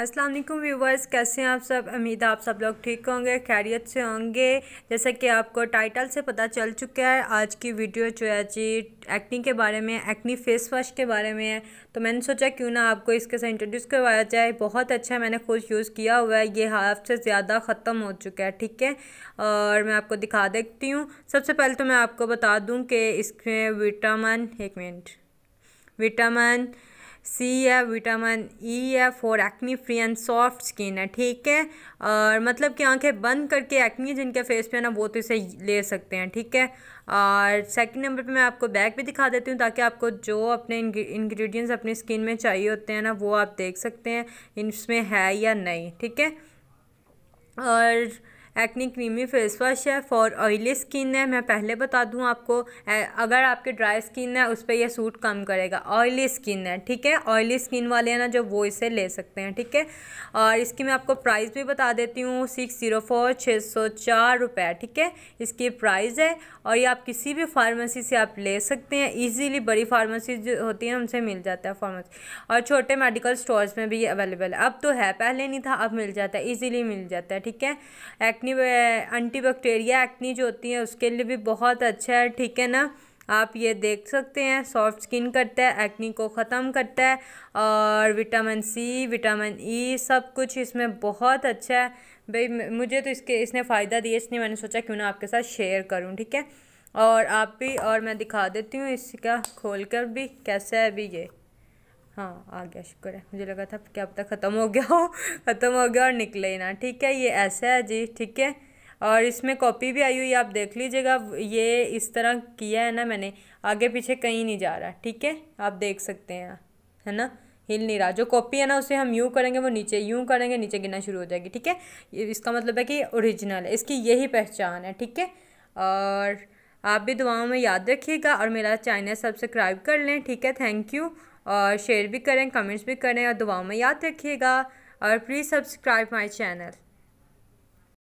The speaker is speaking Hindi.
अस्सलाम वालेकुम व्यूवर्स कैसे हैं आप सब उम्मीद आप सब लोग ठीक होंगे खैरियत से होंगे जैसा कि आपको टाइटल से पता चल चुका है आज की वीडियो जो है जी एक्नी के बारे में एक्नी फेस वॉश के बारे में है तो मैंने सोचा क्यों ना आपको इसके साथ इंट्रोड्यूस करवाया जाए बहुत अच्छा है मैंने खुद यूज़ किया हुआ है ये हाफ से ज़्यादा ख़त्म हो चुका है ठीक है और मैं आपको दिखा देती हूँ सबसे पहले तो मैं आपको बता दूँ कि इसमें विटामिन एक मिनट विटामिन सी है विटामिन ई e है for acne free and soft skin है ठीक है और मतलब कि आंखें बंद करके एक्नी जिनके फेस पे है ना वो तो इसे ले सकते हैं ठीक है और सेकंड नंबर पे मैं आपको बैग भी दिखा देती हूँ ताकि आपको जो अपने इंग्रेडिएंट्स अपनी स्किन में चाहिए होते हैं ना वो आप देख सकते हैं इसमें है या नहीं ठीक है और एक्नी क्रीमी फेस वॉश है फॉर ऑयली स्किन है मैं पहले बता दूं आपको अगर आपके ड्राई स्किन है उस पर यह सूट कम करेगा ऑयली स्किन है ठीक है ऑयली स्किन वाले हैं ना जो वो इसे ले सकते हैं ठीक है और इसकी मैं आपको प्राइस भी बता देती हूँ सिक्स ज़ीरो फोर छः सौ चार रुपये ठीक है इसकी प्राइस है और ये आप किसी भी फार्मेसी से आप ले सकते हैं ईजीली बड़ी फार्मेसी जो होती है उनसे मिल जाता है फार्मेसी और छोटे मेडिकल स्टोर्स में भी ये अवेलेबल है अब तो है पहले नहीं था अब मिल जाता है ईजीली मिल जाता है ठीक है एक्नी बैक्टेरिया एक्नी जो होती है उसके लिए भी बहुत अच्छा है ठीक है ना आप ये देख सकते हैं सॉफ्ट स्किन करता है एक्नी को ख़त्म करता है और vitamin C vitamin E e, सब कुछ इसमें बहुत अच्छा है भाई मुझे तो इसके इसने फ़ायदा दिया इसलिए मैंने सोचा क्यों ना आपके साथ शेयर करूं ठीक है और आप भी और मैं दिखा देती हूँ इसका खोल कर भी कैसा है अभी ये हाँ आ गया शुक्र है मुझे लगा था क्या तक ख़त्म हो गया हो ख़त्म हो गया और निकले ही ना ठीक है ये ऐसा है जी ठीक है और इसमें कॉपी भी आई हुई आप देख लीजिएगा ये इस तरह किया है ना मैंने आगे पीछे कहीं नहीं जा रहा ठीक है आप देख सकते हैं है ना हिल नहीं रहा जो कॉपी है ना उसे हम यूँ करेंगे वो नीचे यूँ करेंगे नीचे गिनना शुरू हो जाएगी ठीक है इसका मतलब है कि ओरिजिनल है इसकी यही पहचान है ठीक है और आप भी दुआओं में याद रखिएगा और मेरा चैनल सब्सक्राइब कर लें ठीक है थैंक यू और शेयर भी करें कमेंट्स भी करें और दुआओं में याद रखिएगा और प्लीज़ सब्सक्राइब माई चैनल